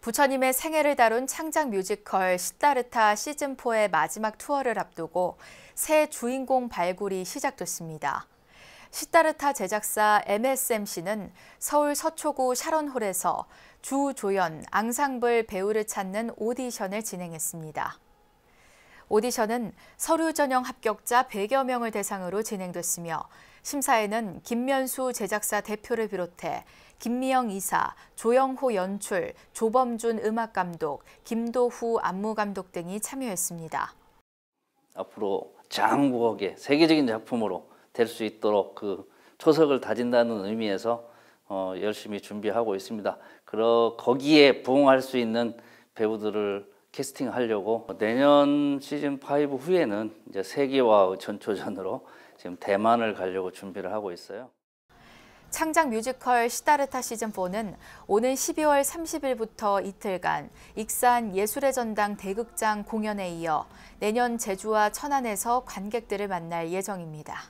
부처님의 생애를 다룬 창작 뮤지컬 시다르타 시즌4의 마지막 투어를 앞두고 새 주인공 발굴이 시작됐습니다. 시타르타 제작사 MSMC는 서울 서초구 샤런홀에서 주조연, 앙상블 배우를 찾는 오디션을 진행했습니다. 오디션은 서류 전형 합격자 100여 명을 대상으로 진행됐으며 심사에는 김면수 제작사 대표를 비롯해 김미영 이사, 조영호 연출, 조범준 음악감독, 김도후 안무감독 등이 참여했습니다. 앞으로 장국의 세계적인 작품으로 될 수 있도록 그 초석을 다진다는 의미에서 어, 열심히 준비하고 있습니다. 그러 거기에 부응할 수 있는 배우들을 캐스팅 하려고 내년 시즌 5 후에는 이제 세계와 전초전으로 지금 대만을 가려고 준비를 하고 있어요. 창작 뮤지컬 시다르타 시즌4는 오는 12월 30일부터 이틀간 익산 예술의 전당 대극장 공연에 이어 내년 제주와 천안에서 관객들을 만날 예정입니다.